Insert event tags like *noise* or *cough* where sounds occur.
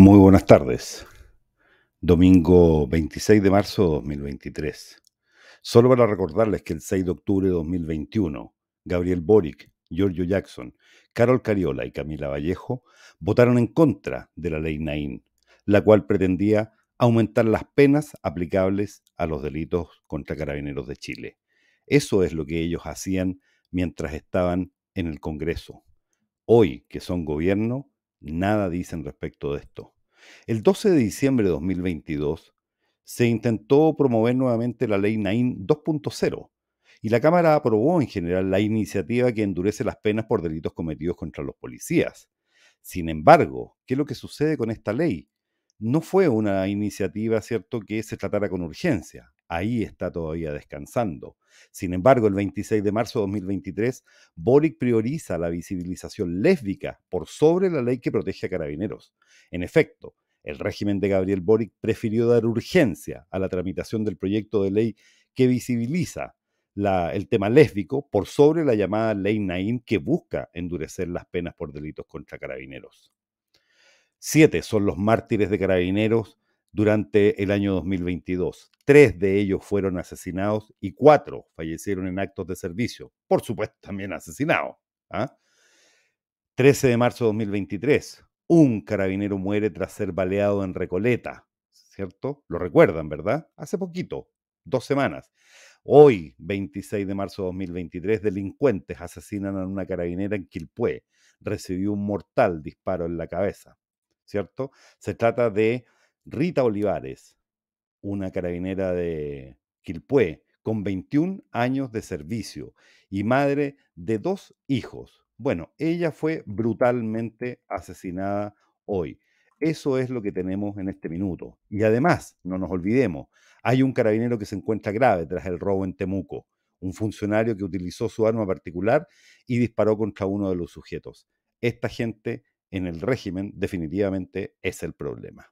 Muy buenas tardes. Domingo 26 de marzo de 2023. Solo para recordarles que el 6 de octubre de 2021, Gabriel Boric, Giorgio Jackson, Carol Cariola y Camila Vallejo votaron en contra de la ley Naín, la cual pretendía aumentar las penas aplicables a los delitos contra carabineros de Chile. Eso es lo que ellos hacían mientras estaban en el Congreso. Hoy que son gobierno, nada dicen respecto de esto. El 12 de diciembre de 2022 se intentó promover nuevamente la ley Nain 2.0 y la Cámara aprobó en general la iniciativa que endurece las penas por delitos cometidos contra los policías. Sin embargo, ¿qué es lo que sucede con esta ley? No fue una iniciativa, ¿cierto?, que se tratara con urgencia ahí está todavía descansando. Sin embargo, el 26 de marzo de 2023, Boric prioriza la visibilización lésbica por sobre la ley que protege a carabineros. En efecto, el régimen de Gabriel Boric prefirió dar urgencia a la tramitación del proyecto de ley que visibiliza el tema lésbico por sobre la llamada ley nain que busca endurecer las penas por delitos contra carabineros. Siete son los mártires de carabineros durante el año 2022. Tres de ellos fueron asesinados y cuatro fallecieron en actos de servicio, por supuesto *laughs* también asesinados. 13 ¿ah? de marzo de 2023, un carabinero muere tras ser baleado en Recoleta, ¿cierto? Lo recuerdan, ¿verdad? Hace poquito, dos semanas. Hoy, 26 de marzo de 2023, delincuentes asesinan a una carabinera en Quilpué. Recibió un mortal disparo en la cabeza, ¿cierto? Se trata de Rita Olivares, una carabinera de Quilpué, con 21 años de servicio y madre de dos hijos. Bueno, ella fue brutalmente asesinada hoy. Eso es lo que tenemos en este minuto. Y además, no nos olvidemos, hay un carabinero que se encuentra grave tras el robo en Temuco, un funcionario que utilizó su arma particular y disparó contra uno de los sujetos. Esta gente en el régimen definitivamente es el problema.